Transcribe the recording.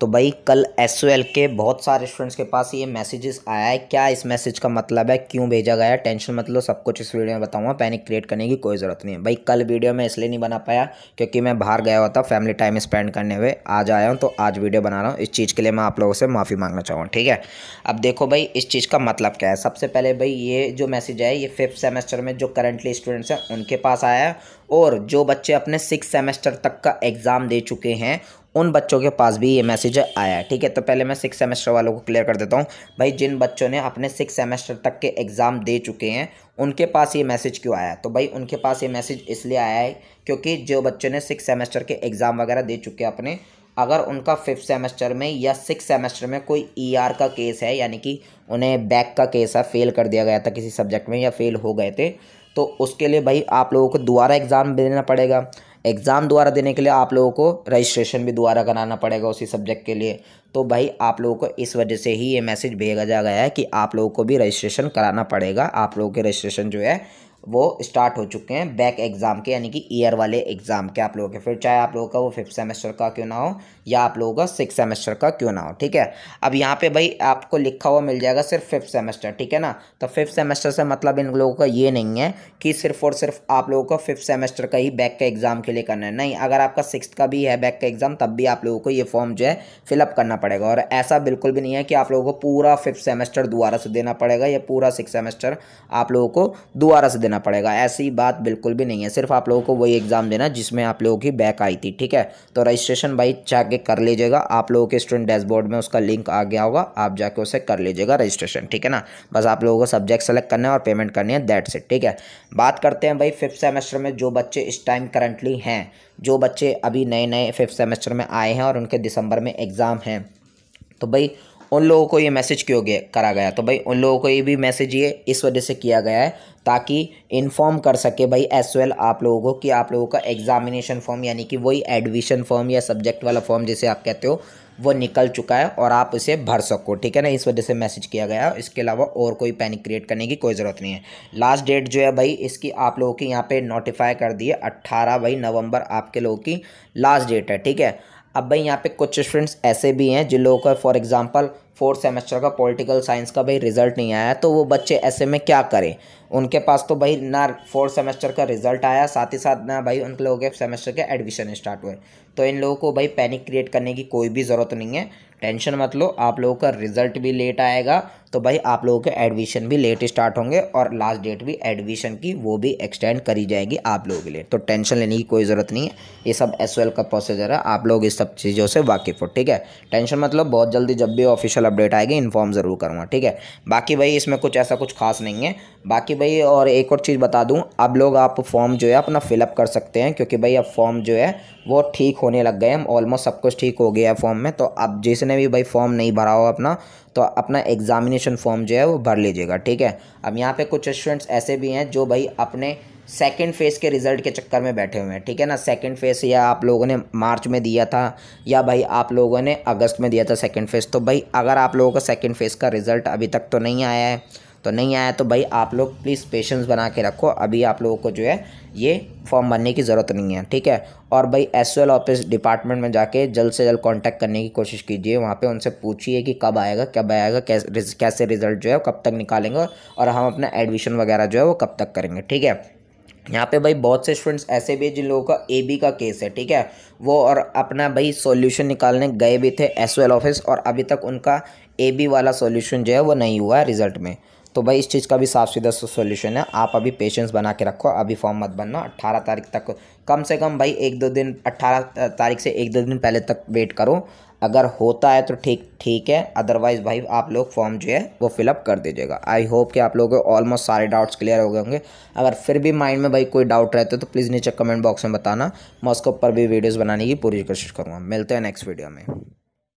तो भाई कल एस के बहुत सारे स्टूडेंट्स के पास ये मैसेजेस आया है क्या इस मैसेज का मतलब है क्यों भेजा गया टेंशन मतलब सब कुछ इस वीडियो में बताऊंगा पैनिक क्रिएट करने की कोई ज़रूरत नहीं है भाई कल वीडियो मैं इसलिए नहीं बना पाया क्योंकि मैं बाहर गया हुआ था फैमिली टाइम स्पेंड करने हुए आज आया हूँ तो आज वीडियो बना रहा हूँ इस चीज़ के लिए मैं आप लोगों से माफ़ी मांगना चाहूँगा ठीक है अब देखो भाई इस चीज़ का मतलब क्या है सबसे पहले भाई ये जो मैसेज है ये फिफ्थ सेमेस्टर में जो करंटली स्टूडेंट्स हैं उनके पास आया है और जो बच्चे अपने सिक्स सेमेस्टर तक का एग्ज़ाम दे चुके हैं उन बच्चों के पास भी ये मैसेज आया ठीक है तो पहले मैं सिक्स सेमेस्टर वालों को क्लियर कर देता हूँ भाई जिन बच्चों ने अपने सिक्स सेमेस्टर तक के एग्ज़ाम दे चुके हैं उनके पास ये मैसेज क्यों आया तो भाई उनके पास ये मैसेज इसलिए आया है क्योंकि जो बच्चों ने सिक्स सेमेस्टर के एग्ज़ाम वगैरह दे चुके हैं अपने अगर उनका फिफ्थ सेमेस्टर में या सिक्स सेमेस्टर में कोई ईआर e ER का केस है यानी कि उन्हें बैक का केस है फेल कर दिया गया था किसी सब्जेक्ट में या फेल हो गए थे तो उसके लिए भाई आप लोगों को दोबारा एग्ज़ाम देना पड़ेगा एग्ज़ाम द्वारा देने के लिए आप लोगों को रजिस्ट्रेशन भी दोबारा कराना पड़ेगा उसी सब्जेक्ट के लिए तो भाई आप लोगों को इस वजह से ही ये मैसेज भेजा गया है कि आप लोगों को भी रजिस्ट्रेशन कराना पड़ेगा आप लोगों के रजिस्ट्रेशन जो है वो स्टार्ट हो चुके हैं बैक एग्ज़ाम के यानी कि ईयर वाले एग्ज़ाम के आप लोगों के फिर चाहे आप लोगों का वो फिफ्थ सेमेस्टर का क्यों ना हो या आप लोगों का सिक्स सेमेस्टर का क्यों ना हो ठीक है अब यहाँ पे भाई आपको लिखा हुआ मिल जाएगा सिर्फ फिफ्थ सेमेस्टर ठीक है ना तो फिफ्थ सेमेस्टर से मतलब इन लोगों का ये नहीं है कि सिर्फ और सिर्फ आप लोगों को फिफ्थ सेमेस्टर का ही बैक का एग्ज़ाम के लिए करना है नहीं अगर आपका सिक्स का भी है बैक का एग्ज़ाम तब भी आप लोगों को ये फॉर्म जो है फिलअप करना पड़ेगा और ऐसा बिल्कुल भी नहीं है कि आप लोगों को पूरा फिफ्थ सेमेस्टर दोबारा से देना पड़ेगा या पूरा सिक्स सेमेस्टर आप लोगों को दोबारा से देना पड़ेगा ऐसी बात बिल्कुल भी नहीं है सिर्फ आप लोगों को वही एग्ज़ाम देना जिसमें आप लोगों की बैक आई थी ठीक है तो रजिस्ट्रेशन भाई जाके कर लीजिएगा आप लोगों के स्टूडेंट डैशबोर्ड में उसका लिंक आ गया होगा आप जाके उसे कर लीजिएगा रजिस्ट्रेशन ठीक है ना बस आप लोगों को सब्जेक्ट सेलेक्ट करना है और पेमेंट करनी है दैट से ठीक है बात करते हैं भाई फिफ्थ सेमेस्टर में जो बच्चे इस टाइम करंटली हैं जो बच्चे अभी नए नए फिफ्थ सेमेस्टर में आए हैं और उनके दिसंबर में एग्ज़ाम हैं तो भाई उन लोगों को ये मैसेज क्यों गया करा गया तो भाई उन लोगों को ये भी मैसेज ये इस वजह से किया गया है ताकि इन्फॉर्म कर सके भाई एस वेल आप लोगों को कि आप लोगों का एग्जामिनेशन फॉर्म यानी कि वही एडमिशन फॉर्म या सब्जेक्ट वाला फॉर्म जिसे आप कहते हो वो निकल चुका है और आप इसे भर सको ठीक है ना इस वजह से मैसेज किया गया है इसके अलावा और कोई पैनिक क्रिएट करने की कोई ज़रूरत नहीं है लास्ट डेट जो है भाई इसकी आप लोगों की यहाँ पे नोटिफाई कर दिए अट्ठारह भाई नवंबर आपके लोगों की लास्ट डेट है ठीक है अब भाई यहाँ पे कुछ स्टूडेंट्स ऐसे भी हैं जिन लोगों का फॉर एग्ज़ाम्पल फोर्थ सेमेस्टर का पॉलिटिकल साइंस का भाई रिजल्ट नहीं आया तो वो बच्चे ऐसे में क्या करें उनके पास तो भाई ना फोर्थ सेमेस्टर का रिजल्ट आया साथ ही साथ ना भाई उन लोगों के सेमेस्टर के एडमिशन स्टार्ट हुए तो इन लोगों को भाई पैनिक क्रिएट करने की कोई भी ज़रूरत नहीं है टेंशन मत लो आप लोगों का रिजल्ट भी लेट आएगा तो भाई आप लोगों के एडमिशन भी लेट स्टार्ट होंगे और लास्ट डेट भी एडमिशन की वो भी एक्सटेंड करी जाएगी आप लोगों के लिए तो टेंशन लेने की कोई ज़रूरत नहीं है ये सब एस का प्रोसीजर है आप लोग इस सब चीज़ों से वाकिफ़ हो ठीक है टेंशन मतलब बहुत जल्दी जब भी ऑफिशियल अपडेट आएगी इन्फॉर्म ज़रूर करूँगा ठीक है बाकी भाई इसमें कुछ ऐसा कुछ खास नहीं है बाकी भाई और एक और चीज़ बता दूँ अब लोग आप फॉर्म जो है अपना फिलअप कर सकते हैं क्योंकि भाई अब फॉर्म जो है वो ठीक होने लग गए हैं ऑलमोस्ट सब कुछ ठीक हो गया है फॉर्म में तो अब जिसने भी भाई फॉर्म नहीं भरा हो अपना तो अपना एग्ज़ामिनेशन फॉर्म जो है वो भर लीजिएगा ठीक है अब यहाँ पे कुछ स्टूडेंट्स ऐसे भी हैं जो भाई अपने सेकेंड फेज़ के रिज़ल्ट के चक्कर में बैठे हुए हैं ठीक है ना सेकेंड फेज़ या आप लोगों ने मार्च में दिया था या भाई आप लोगों ने अगस्त में दिया था सेकेंड फेज़ तो भाई अगर आप लोगों का सेकेंड फेज़ का रिज़ल्ट अभी तक तो नहीं आया है तो नहीं आया तो भाई आप लोग प्लीज़ पेशेंस बना के रखो अभी आप लोगों को जो है ये फॉर्म भरने की ज़रूरत नहीं है ठीक है और भाई एस ऑफिस डिपार्टमेंट में जाके जल्द से जल्द कांटेक्ट करने की कोशिश कीजिए वहाँ पे उनसे पूछिए कि कब आएगा कब आएगा कैसे रिजल्ट जो है कब तक निकालेंगे और हम अपना एडमिशन वगैरह जो है वो कब तक करेंगे ठीक है यहाँ पे भाई बहुत से स्टूडेंट्स ऐसे भी जिन लोगों का ए बी का केस है ठीक है वो और अपना भाई सॉल्यूशन निकालने गए भी थे एस ओ एल ऑफिस और अभी तक उनका ए बी वाला सॉल्यूशन जो है वो नहीं हुआ है रिजल्ट में तो भाई इस चीज़ का भी साफ सीधा सॉल्यूशन है आप अभी पेशेंस बना के रखो अभी फॉर्म मत बनना अट्ठारह तारीख तक कम से कम भाई एक दो दिन अट्ठारह तारीख से एक दो दिन पहले तक वेट करो अगर होता है तो ठीक ठीक है अदरवाइज़ भाई आप लोग फॉर्म जो है वो फिलअप कर दीजिएगा आई होप कि आप लोगों के ऑलमोस्ट सारे डाउट्स क्लियर हो गए होंगे अगर फिर भी माइंड में भाई कोई डाउट रहता है तो प्लीज़ नीचे कमेंट बॉक्स में बताना मैं उसके ऊपर भी वीडियोज़ बनाने की पूरी कोशिश करूँगा मिलते हैं नेक्स्ट वीडियो में